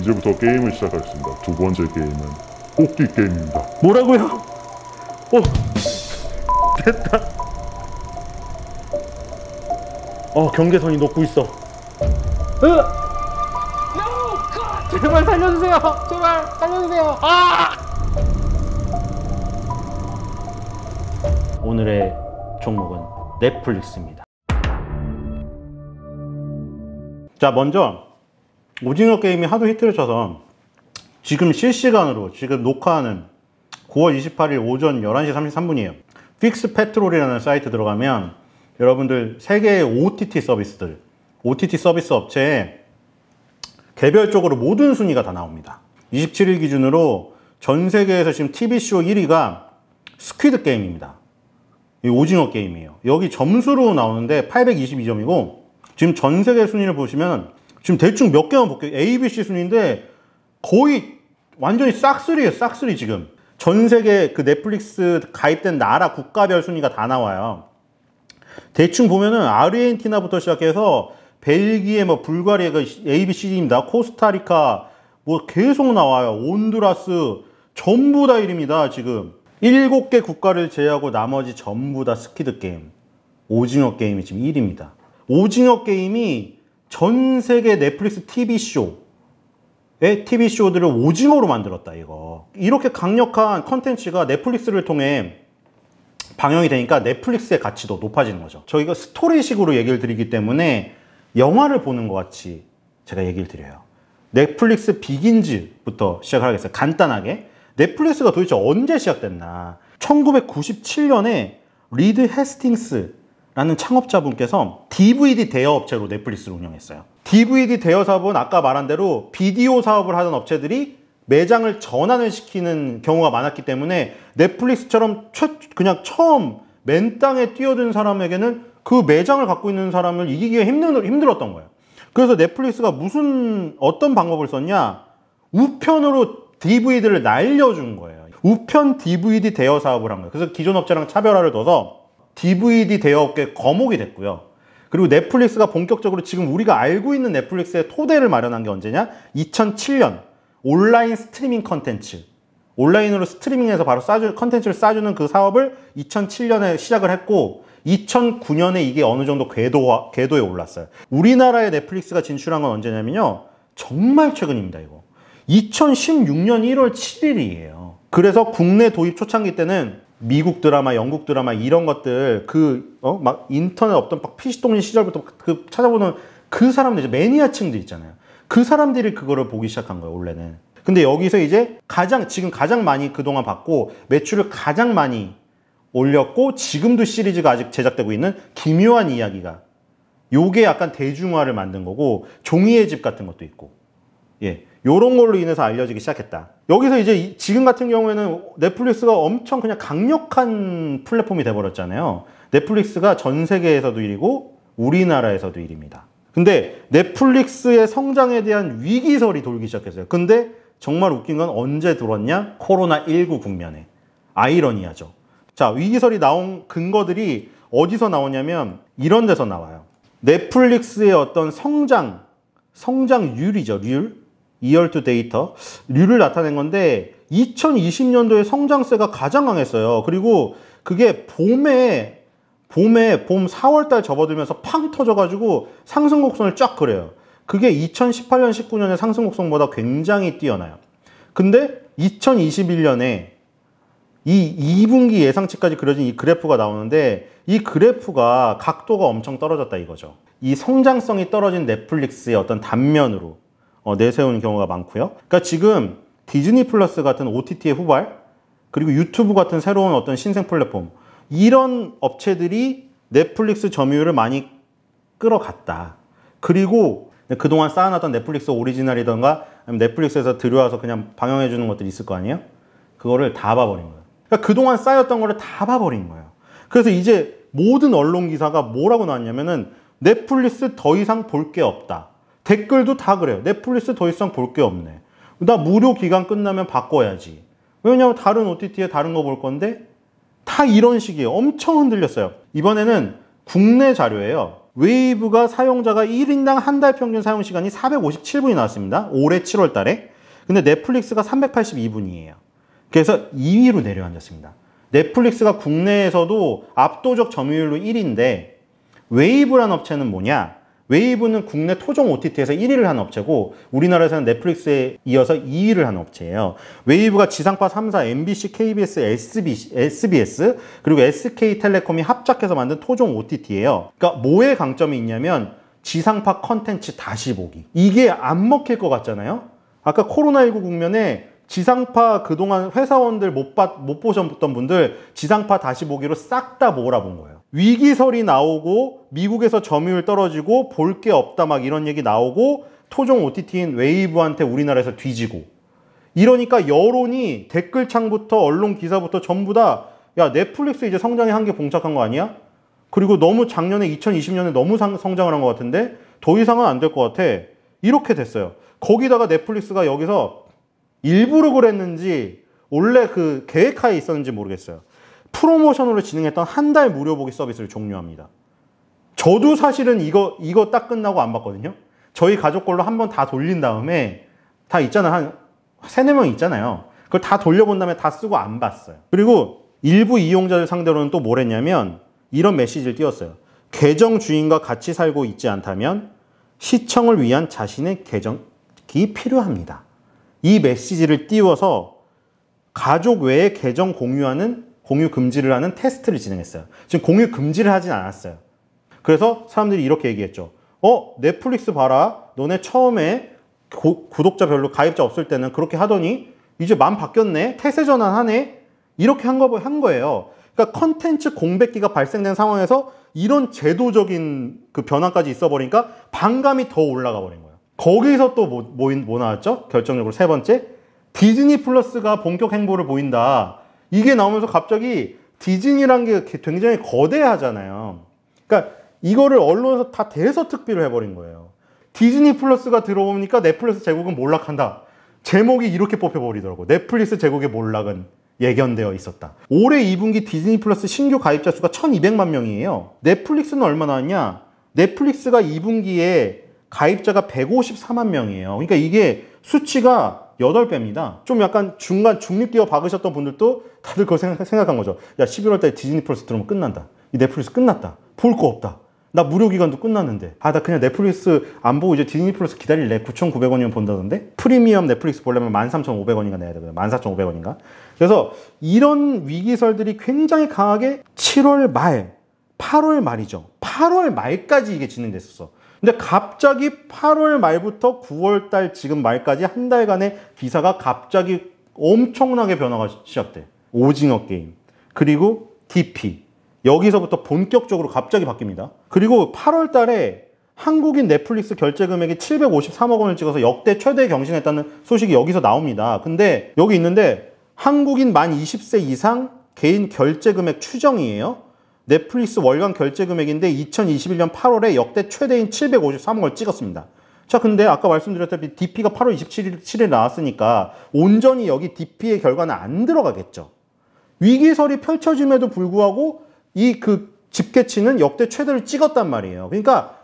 이제부터 게임을 시작하겠습니다. 두 번째 게임은 뽑기 게임입니다. 뭐라고요? 오! 어. 됐다! 어, 경계선이 녹고 있어. 으! 제발 살려주세요! 제발 살려주세요! 아! 오늘의 종목은 넷플릭스입니다. 자, 먼저 오징어 게임이 하도 히트를 쳐서 지금 실시간으로 지금 녹화하는 9월 28일 오전 11시 33분이에요 픽스 페트롤이라는 사이트 들어가면 여러분들 세계의 OTT 서비스들 OTT 서비스 업체에 개별적으로 모든 순위가 다 나옵니다 27일 기준으로 전 세계에서 지금 TV쇼 1위가 스퀴드 게임입니다 이 오징어 게임이에요 여기 점수로 나오는데 822점이고 지금 전 세계 순위를 보시면 지금 대충 몇 개만 볼게요. A, B, C 순인데 거의 완전히 싹쓸이에요. 싹쓸이 지금. 전 세계 그 넷플릭스 가입된 나라 국가별 순위가 다 나와요. 대충 보면은 아르헨티나부터 시작해서 벨기에 뭐 불가리아가 그 A, B, C, 입니다 코스타리카 뭐 계속 나와요. 온두라스 전부 다 1위입니다. 지금 7개 국가를 제외하고 나머지 전부 다 스키드 게임 오징어 게임이 지금 1위입니다. 오징어 게임이 전 세계 넷플릭스 TV쇼의 TV쇼들을 오징어로 만들었다 이거 이렇게 강력한 컨텐츠가 넷플릭스를 통해 방영이 되니까 넷플릭스의 가치도 높아지는 거죠 저희가 스토리식으로 얘기를 드리기 때문에 영화를 보는 것 같이 제가 얘기를 드려요 넷플릭스 비긴즈부터 시작을 하겠어요 간단하게 넷플릭스가 도대체 언제 시작됐나 1997년에 리드 헤스팅스 라는 창업자분께서 DVD 대여 업체로 넷플릭스를 운영했어요. DVD 대여 사업은 아까 말한 대로 비디오 사업을 하던 업체들이 매장을 전환을 시키는 경우가 많았기 때문에 넷플릭스처럼 최, 그냥 처음 맨 땅에 뛰어든 사람에게는 그 매장을 갖고 있는 사람을 이기기가 힘들, 힘들었던 거예요. 그래서 넷플릭스가 무슨 어떤 방법을 썼냐? 우편으로 DVD를 날려준 거예요. 우편 DVD 대여 사업을 한 거예요. 그래서 기존 업체랑 차별화를 둬서 DVD 대여업계 거목이 됐고요. 그리고 넷플릭스가 본격적으로 지금 우리가 알고 있는 넷플릭스의 토대를 마련한 게 언제냐? 2007년 온라인 스트리밍 컨텐츠. 온라인으로 스트리밍해서 바로 싸주, 컨텐츠를 싸주는 그 사업을 2007년에 시작을 했고 2009년에 이게 어느 정도 궤도 궤도에 올랐어요. 우리나라의 넷플릭스가 진출한 건 언제냐면요. 정말 최근입니다, 이거. 2016년 1월 7일이에요. 그래서 국내 도입 초창기 때는 미국 드라마, 영국 드라마 이런 것들 그어막 인터넷 없던 막 PC 동네 시절부터 그 찾아보는 그 사람들 이제 매니아층들 있잖아요. 그 사람들이 그거를 보기 시작한 거예요, 원래는. 근데 여기서 이제 가장 지금 가장 많이 그동안 받고 매출을 가장 많이 올렸고 지금도 시리즈가 아직 제작되고 있는 기묘한 이야기가 요게 약간 대중화를 만든 거고 종이의 집 같은 것도 있고 예. 요런 걸로 인해서 알려지기 시작했다. 여기서 이제 지금 같은 경우에는 넷플릭스가 엄청 그냥 강력한 플랫폼이 돼버렸잖아요. 넷플릭스가 전 세계에서도 1위고 우리나라에서도 1위입니다. 근데 넷플릭스의 성장에 대한 위기설이 돌기 시작했어요. 근데 정말 웃긴 건 언제 들었냐? 코로나19 국면에. 아이러니하죠. 자, 위기설이 나온 근거들이 어디서 나오냐면 이런 데서 나와요. 넷플릭스의 어떤 성장, 성장률이죠, 률. 이열투 데이터 류를 나타낸 건데 2020년도에 성장세가 가장 강했어요. 그리고 그게 봄에 봄에 봄 4월 달 접어들면서 팡 터져 가지고 상승 곡선을 쫙 그려요. 그게 2018년 1 9년에 상승 곡선보다 굉장히 뛰어나요. 근데 2021년에 이 2분기 예상치까지 그려진 이 그래프가 나오는데 이 그래프가 각도가 엄청 떨어졌다 이거죠. 이 성장성이 떨어진 넷플릭스의 어떤 단면으로 어, 내세우는 경우가 많고요. 그러니까 지금 디즈니 플러스 같은 OTT의 후발 그리고 유튜브 같은 새로운 어떤 신생 플랫폼 이런 업체들이 넷플릭스 점유율을 많이 끌어갔다. 그리고 그동안 쌓아놨던 넷플릭스 오리지널이던가 넷플릭스에서 들여와서 그냥 방영해주는 것들이 있을 거 아니에요? 그거를 다 봐버린 거예요. 그러니까 그동안 쌓였던 거를 다 봐버린 거예요. 그래서 이제 모든 언론 기사가 뭐라고 나왔냐면은 넷플릭스 더 이상 볼 게 없다. 댓글도 다 그래요. 넷플릭스 더 이상 볼 게 없네. 나 무료 기간 끝나면 바꿔야지. 왜냐면 다른 OTT에 다른 거 볼 건데 다 이런 식이에요. 엄청 흔들렸어요. 이번에는 국내 자료예요. 웨이브가 사용자가 1인당 한 달 평균 사용 시간이 457분이 나왔습니다. 올해 7월 달에. 근데 넷플릭스가 382분이에요. 그래서 2위로 내려앉았습니다. 넷플릭스가 국내에서도 압도적 점유율로 1위인데 웨이브란 업체는 뭐냐? 웨이브는 국내 토종 OTT에서 1위를 한 업체고 우리나라에서는 넷플릭스에 이어서 2위를 한 업체예요. 웨이브가 지상파 3사 MBC, KBS, s b s 그리고 SK텔레콤이 합작해서 만든 토종 OTT예요. 그러니까 뭐의 강점이 있냐면 지상파 컨텐츠 다시 보기. 이게 안 먹힐 것 같잖아요. 아까 코로나19 국면에 지상파 그동안 회사원들 못, 받, 못 보셨던 분들 지상파 다시 보기로 싹 다 몰아본 거예요. 위기설이 나오고 미국에서 점유율 떨어지고 볼 게 없다 막 이런 얘기 나오고 토종 OTT인 웨이브한테 우리나라에서 뒤지고 이러니까 여론이 댓글창부터 언론 기사부터 전부 다 야 넷플릭스 이제 성장의 한계 봉착한 거 아니야? 그리고 너무 작년에 2020년에 너무 성장을 한 것 같은데 더 이상은 안 될 것 같아 이렇게 됐어요 거기다가 넷플릭스가 여기서 일부러 그랬는지 원래 그 계획하에 있었는지 모르겠어요 프로모션으로 진행했던 한 달 무료 보기 서비스를 종료합니다. 저도 사실은 이거 이거 딱 끝나고 안 봤거든요. 저희 가족 걸로 한 번 다 돌린 다음에 다 있잖아 한 세 네 명 있잖아요. 그걸 다 돌려본 다음에 다 쓰고 안 봤어요. 그리고 일부 이용자들 상대로는 또 뭘 했냐면 이런 메시지를 띄웠어요. 계정 주인과 같이 살고 있지 않다면 시청을 위한 자신의 계정이 필요합니다. 이 메시지를 띄워서 가족 외에 계정 공유하는 공유 금지를 하는 테스트를 진행했어요. 지금 공유 금지를 하진 않았어요. 그래서 사람들이 이렇게 얘기했죠. 어, 넷플릭스 봐라. 너네 처음에 고, 구독자 별로 가입자 없을 때는 그렇게 하더니 이제 맘 바뀌었네. 태세 전환하네. 이렇게 한, 거, 한 거예요. 그러니까 컨텐츠 공백기가 발생된 상황에서 이런 제도적인 그 변화까지 있어 버리니까 반감이 더 올라가 버린 거예요. 거기서 또 뭐, 뭐, 뭐 나왔죠? 결정적으로 세 번째. 디즈니 플러스가 본격 행보를 보인다. 이게 나오면서 갑자기 디즈니란 게 굉장히 거대하잖아요. 그러니까 이거를 언론에서 다 대서특비를 해버린 거예요. 디즈니 플러스가 들어오니까 넷플릭스 제국은 몰락한다. 제목이 이렇게 뽑혀버리더라고. 넷플릭스 제국의 몰락은 예견되어 있었다. 올해 2분기 디즈니 플러스 신규 가입자 수가 1200만 명이에요. 넷플릭스는 얼마 나왔냐? 넷플릭스가 2분기에 가입자가 154만 명이에요. 그러니까 이게 수치가 8배입니다. 좀 약간 중간 중립기어 박으셨던 분들도 다들 그걸 생각, 한 거죠. 야, 11월 달에 디즈니 플러스 들어오면 끝난다. 이 넷플릭스 끝났다. 볼 거 없다. 나 무료 기간도 끝났는데 아 나 그냥 넷플릭스 안 보고 이제 디즈니 플러스 기다릴래 9,900원이면 본다던데 프리미엄 넷플릭스 보려면 13,500원인가 내야 되거든 14,500원인가 그래서 이런 위기설들이 굉장히 강하게 7월 말 8월 말이죠 8월 말까지 이게 진행됐었어 근데 갑자기 8월 말부터 9월 달 지금 말까지 한 달간의 기사가 갑자기 엄청나게 변화가 시작돼. 오징어 게임. 그리고 DP. 여기서부터 본격적으로 갑자기 바뀝니다. 그리고 8월 달에 한국인 넷플릭스 결제 금액이 753억 원을 찍어서 역대 최대 경신했다는 소식이 여기서 나옵니다. 근데 여기 있는데 한국인 만 20세 이상 개인 결제 금액 추정이에요. 넷플릭스 월간 결제 금액인데 2021년 8월에 역대 최대인 753억을 찍었습니다. 자 근데 아까 말씀드렸다시피 DP가 8월 27일에 나왔으니까 온전히 여기 DP의 결과는 안 들어가겠죠. 위기설이 펼쳐짐에도 불구하고 이 그 집계치는 역대 최대를 찍었단 말이에요. 그러니까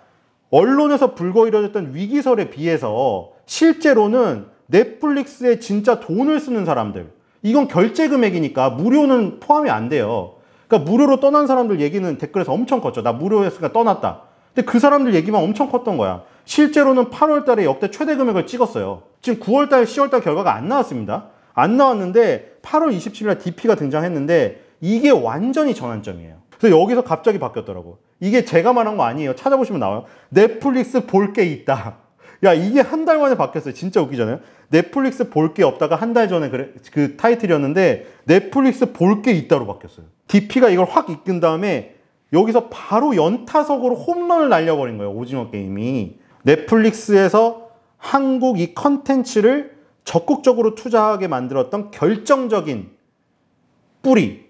언론에서 불거일어졌던 위기설에 비해서 실제로는 넷플릭스에 진짜 돈을 쓰는 사람들 이건 결제 금액이니까 무료는 포함이 안 돼요. 그러니까 무료로 떠난 사람들 얘기는 댓글에서 엄청 컸죠. 나무료했으니까 떠났다. 근데 그 사람들 얘기만 엄청 컸던 거야. 실제로는 8월 달에 역대 최대 금액을 찍었어요. 지금 9월 달, 10월 달 결과가 안 나왔습니다. 안 나왔는데 8월 27일 날 DP가 등장했는데 이게 완전히 전환점이에요. 그래서 여기서 갑자기 바뀌었더라고. 이게 제가 말한 거 아니에요. 찾아보시면 나와요. 넷플릭스 볼 게 있다. 야 이게 한 달 만에 바뀌었어요 진짜 웃기잖아요 넷플릭스 볼 게 없다가 한 달 전에 그래, 그 타이틀이었는데 넷플릭스 볼 게 있다로 바뀌었어요 DP가 이걸 확 이끈 다음에 여기서 바로 연타석으로 홈런을 날려버린 거예요 오징어 게임이 넷플릭스에서 한국 이 컨텐츠를 적극적으로 투자하게 만들었던 결정적인 뿌리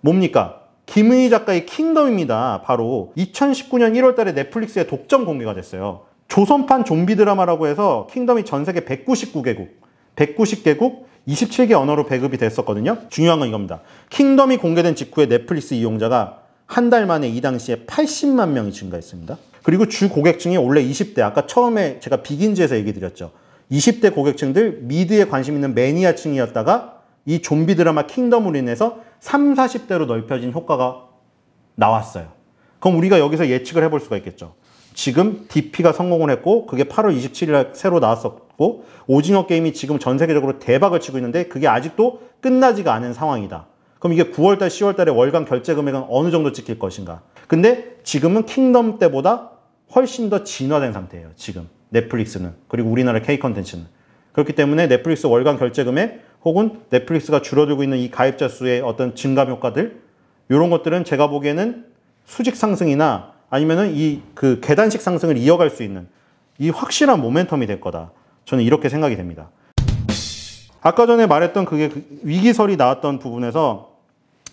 뭡니까? 김은희 작가의 킹덤입니다. 바로 2019년 1월 달에 넷플릭스에 독점 공개가 됐어요. 조선판 좀비 드라마라고 해서 킹덤이 전 세계 199개국, 190개국, 27개 언어로 배급이 됐었거든요. 중요한 건 이겁니다. 킹덤이 공개된 직후에 넷플릭스 이용자가 한 달 만에 이 당시에 80만 명이 증가했습니다. 그리고 주 고객층이 원래 20대, 아까 처음에 제가 비긴즈에서 얘기 드렸죠. 20대 고객층들 미드에 관심 있는 매니아층이었다가 이 좀비 드라마 킹덤으로 인해서 3, 0 40대로 넓혀진 효과가 나왔어요. 그럼 우리가 여기서 예측을 해볼 수가 있겠죠. 지금 DP가 성공을 했고 그게 8월 27일 새로 나왔었고 오징어 게임이 지금 전 세계적으로 대박을 치고 있는데 그게 아직도 끝나지가 않은 상황이다. 그럼 이게 9월달, 10월달에 월간 결제 금액은 어느 정도 찍힐 것인가? 근데 지금은 킹덤 때보다 훨씬 더 진화된 상태예요. 지금 넷플릭스는 그리고 우리나라 K 컨텐츠는 그렇기 때문에 넷플릭스 월간 결제 금액 혹은 넷플릭스가 줄어들고 있는 이 가입자 수의 어떤 증감 효과들 이런 것들은 제가 보기에는 수직 상승이나 아니면은 이 그 계단식 상승을 이어갈 수 있는 이 확실한 모멘텀이 될 거다. 저는 이렇게 생각이 됩니다. 아까 전에 말했던 그게 그 위기설이 나왔던 부분에서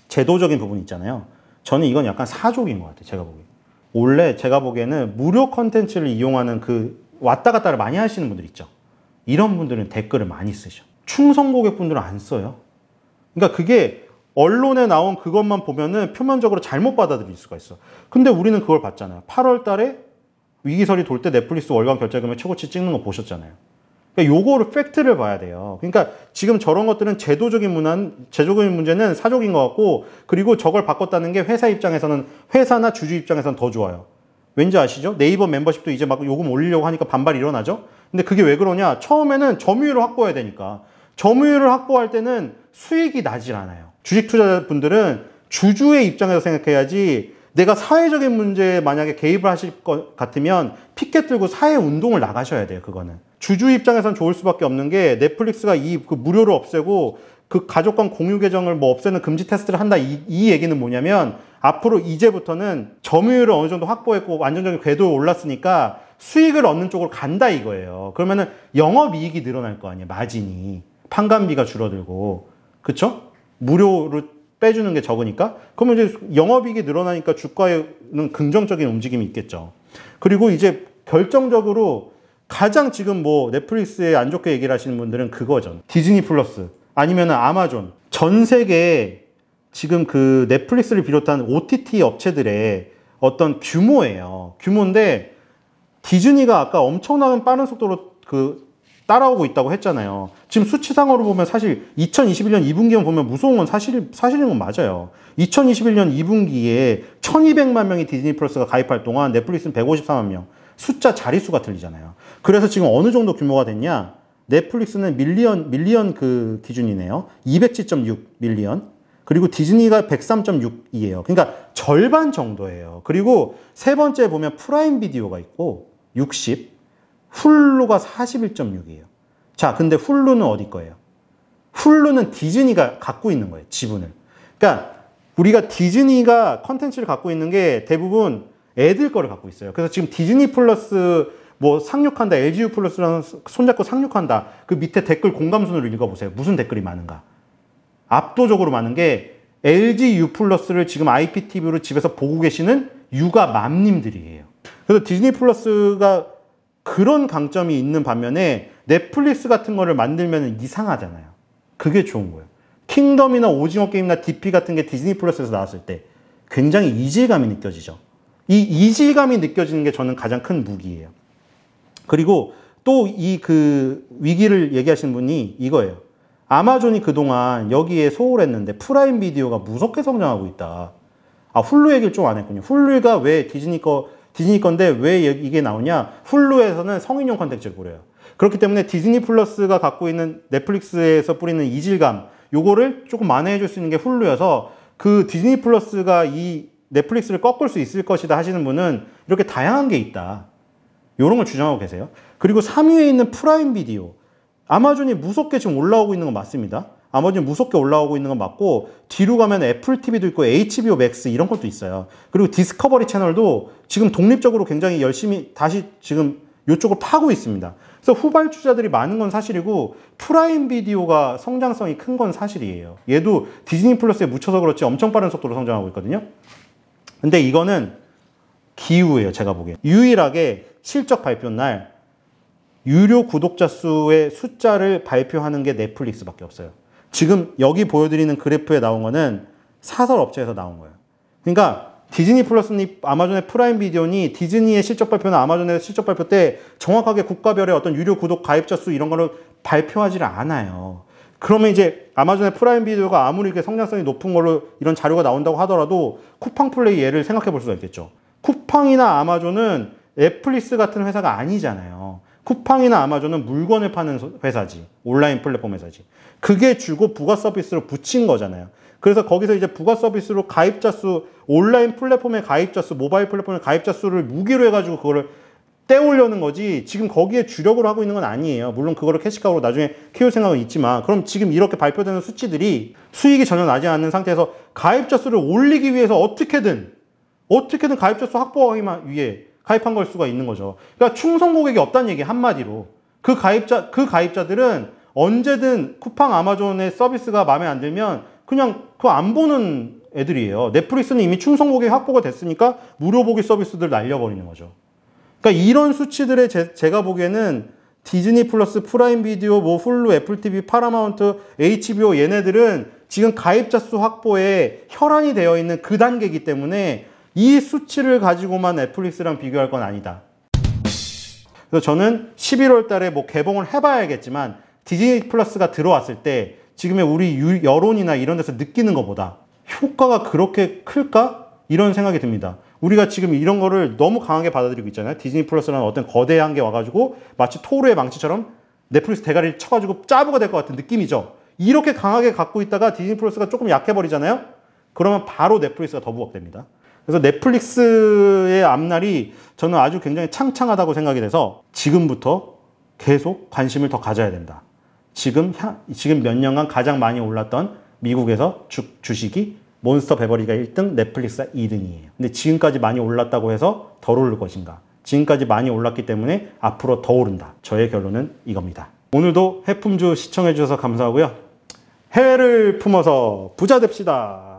제도적인 부분 있잖아요. 저는 이건 약간 사족인 것 같아요. 제가 보기에. 원래 제가 보기에는 무료 컨텐츠를 이용하는 그 왔다 갔다를 많이 하시는 분들 있죠. 이런 분들은 댓글을 많이 쓰셔. 충성 고객분들은 안 써요. 그러니까 그게 언론에 나온 그것만 보면은 표면적으로 잘못 받아들일 수가 있어. 근데 우리는 그걸 봤잖아요. 8월 달에 위기설이 돌 때 넷플릭스 월간 결제금액 최고치 찍는 거 보셨잖아요. 그러니까 요거를 팩트를 봐야 돼요. 그러니까 지금 저런 것들은 제도적인 문한 제도적인 문제는 사족인 것 같고 그리고 저걸 바꿨다는 게 회사 입장에서는 회사나 주주 입장에서는 더 좋아요. 왠지 아시죠? 네이버 멤버십도 이제 막 요금 올리려고 하니까 반발 이 일어나죠? 근데 그게 왜 그러냐? 처음에는 점유율을 확보해야 되니까. 점유율을 확보할 때는 수익이 나질 않아요. 주식 투자자분들은 주주의 입장에서 생각해야지 내가 사회적인 문제에 만약에 개입을 하실 것 같으면 피켓 들고 사회 운동을 나가셔야 돼요, 그거는. 주주 입장에선 좋을 수밖에 없는 게 넷플릭스가 이 그 무료를 없애고 그 가족 간 공유 계정을 뭐 없애는 금지 테스트를 한다 이, 이 얘기는 뭐냐면 앞으로 이제부터는 점유율을 어느 정도 확보했고 안정적인 궤도에 올랐으니까 수익을 얻는 쪽으로 간다 이거예요. 그러면은 영업 이익이 늘어날 거 아니에요, 마진이. 판관비가 줄어들고. 그쵸? 무료로 빼주는 게 적으니까 그러면 이제 영업이익이 늘어나니까 주가에는 긍정적인 움직임이 있겠죠. 그리고 이제 결정적으로 가장 지금 뭐 넷플릭스에 안 좋게 얘기를 하시는 분들은 그거죠. 디즈니 플러스 아니면 아마존 전 세계 에 지금 그 넷플릭스를 비롯한 OTT 업체들의 어떤 규모예요. 규모인데 디즈니가 아까 엄청나게 빠른 속도로 그 따라오고 있다고 했잖아요. 지금 수치상으로 보면 사실 2021년 2분기만 보면 무서운 건 사실, 사실인 건 맞아요. 2021년 2분기에 1200만 명이 디즈니 플러스가 가입할 동안 넷플릭스는 1 5 4만 명. 숫자 자릿수가 틀리잖아요. 그래서 지금 어느 정도 규모가 됐냐? 넷플릭스는 밀리언, 밀리언 그 기준이네요. 207.6 밀리언. 그리고 디즈니가 103.6이에요. 그러니까 절반 정도예요. 그리고 세 번째 보면 프라임 비디오가 있고 60, 훌루가 41.6이에요. 자, 근데 훌루는 어디 거예요? 훌루는 디즈니가 갖고 있는 거예요, 지분을. 그러니까 우리가 디즈니가 컨텐츠를 갖고 있는 게 대부분 애들 거를 갖고 있어요. 그래서 지금 디즈니 플러스 뭐 상륙한다, LGU 플러스랑 손잡고 상륙한다. 그 밑에 댓글 공감순으로 읽어보세요. 무슨 댓글이 많은가? 압도적으로 많은 게 LGU 플러스를 지금 IPTV로 집에서 보고 계시는 육아 맘님들이에요. 그래서 디즈니 플러스가 그런 강점이 있는 반면에 넷플릭스 같은 거를 만들면 이상하잖아요. 그게 좋은 거예요. 킹덤이나 오징어 게임이나 DP 같은 게 디즈니 플러스에서 나왔을 때 굉장히 이질감이 느껴지죠. 이 이질감이 느껴지는 게 저는 가장 큰 무기예요. 그리고 또 이 그 위기를 얘기하신 분이 이거예요. 아마존이 그동안 여기에 소홀했는데 프라임 비디오가 무섭게 성장하고 있다. 아, 훌루 얘기를 좀 안 했군요. 훌루가 왜 디즈니 거 디즈니 건데 왜 이게 나오냐? 훌루에서는 성인용 컨텐츠를 뿌려요. 그렇기 때문에 디즈니 플러스가 갖고 있는 넷플릭스에서 뿌리는 이질감, 요거를 조금 만회해 줄 수 있는 게 훌루여서 그 디즈니 플러스가 이 넷플릭스를 꺾을 수 있을 것이다 하시는 분은 이렇게 다양한 게 있다. 요런 걸 주장하고 계세요. 그리고 3위에 있는 프라임 비디오. 아마존이 무섭게 지금 올라오고 있는 건 맞습니다. 아머지는 무섭게 올라오고 있는 건 맞고 뒤로 가면 애플 TV도 있고 HBO Max 이런 것도 있어요. 그리고 디스커버리 채널도 지금 독립적으로 굉장히 열심히 다시 지금 이쪽을 파고 있습니다. 그래서 후발주자들이 많은 건 사실이고 프라임 비디오가 성장성이 큰 건 사실이에요. 얘도 디즈니 플러스에 묻혀서 그렇지 엄청 빠른 속도로 성장하고 있거든요. 근데 이거는 기우예요, 제가 보기엔. 유일하게 실적 발표 날 유료 구독자 수의 숫자를 발표하는 게 넷플릭스밖에 없어요. 지금 여기 보여드리는 그래프에 나온 거는 사설 업체에서 나온 거예요. 그러니까 디즈니 플러스니 아마존의 프라임 비디오니 디즈니의 실적 발표나 아마존의 실적 발표 때 정확하게 국가별의 어떤 유료 구독 가입자 수 이런 거를 발표하지를 않아요. 그러면 이제 아마존의 프라임 비디오가 아무리 이렇게 성장성이 높은 걸로 이런 자료가 나온다고 하더라도 쿠팡 플레이 예를 생각해 볼 수가 있겠죠. 쿠팡이나 아마존은 애플리스 같은 회사가 아니잖아요. 쿠팡이나 아마존은 물건을 파는 회사지. 온라인 플랫폼 회사지. 그게 주고 부가 서비스로 붙인 거잖아요. 그래서 거기서 이제 부가 서비스로 가입자 수, 온라인 플랫폼의 가입자 수, 모바일 플랫폼의 가입자 수를 무기로 해가지고 그거를 떼오려는 거지 지금 거기에 주력으로 하고 있는 건 아니에요 물론 그거를 캐시카우로 나중에 키울 생각은 있지만 그럼 지금 이렇게 발표되는 수치들이 수익이 전혀 나지 않는 상태에서 가입자 수를 올리기 위해서 어떻게든 어떻게든 가입자 수 확보하기만 위해 가입한 걸 수가 있는 거죠. 그러니까 충성 고객이 없다는 얘기 한마디로 그 가입자 그 가입자들은 언제든 쿠팡 아마존의 서비스가 마음에 안 들면 그냥 그 안 보는 애들이에요. 넷플릭스는 이미 충성 고객 확보가 됐으니까 무료 보기 서비스들 날려버리는 거죠. 그러니까 이런 수치들의 제, 제가 보기에는 디즈니 플러스 프라임 비디오, 뭐 훌루, 애플 TV, 파라마운트, HBO 얘네들은 지금 가입자 수 확보에 혈안이 되어 있는 그 단계이기 때문에 이 수치를 가지고만 넷플릭스랑 비교할 건 아니다. 그래서 저는 11월 달에 뭐 개봉을 해봐야겠지만 디즈니 플러스가 들어왔을 때 지금의 우리 유, 여론이나 이런 데서 느끼는 것보다 효과가 그렇게 클까? 이런 생각이 듭니다. 우리가 지금 이런 거를 너무 강하게 받아들이고 있잖아요. 디즈니 플러스라는 어떤 거대한 게 와가지고 마치 토르의 망치처럼 넷플릭스 대가리를 쳐가지고 짜부가 될 것 같은 느낌이죠. 이렇게 강하게 갖고 있다가 디즈니 플러스가 조금 약해버리잖아요. 그러면 바로 넷플릭스가 더 부각됩니다. 그래서 넷플릭스의 앞날이 저는 아주 굉장히 창창하다고 생각이 돼서 지금부터 계속 관심을 더 가져야 된다. 지금 지금 몇 년간 가장 많이 올랐던 미국에서 주, 주식이 몬스터 베버리가 1등, 넷플릭스가 2등이에요. 근데 지금까지 많이 올랐다고 해서 덜 오를 것인가? 지금까지 많이 올랐기 때문에 앞으로 더 오른다. 저의 결론은 이겁니다. 오늘도 해품주 시청해 주셔서 감사하고요. 해외를 품어서 부자 됩시다.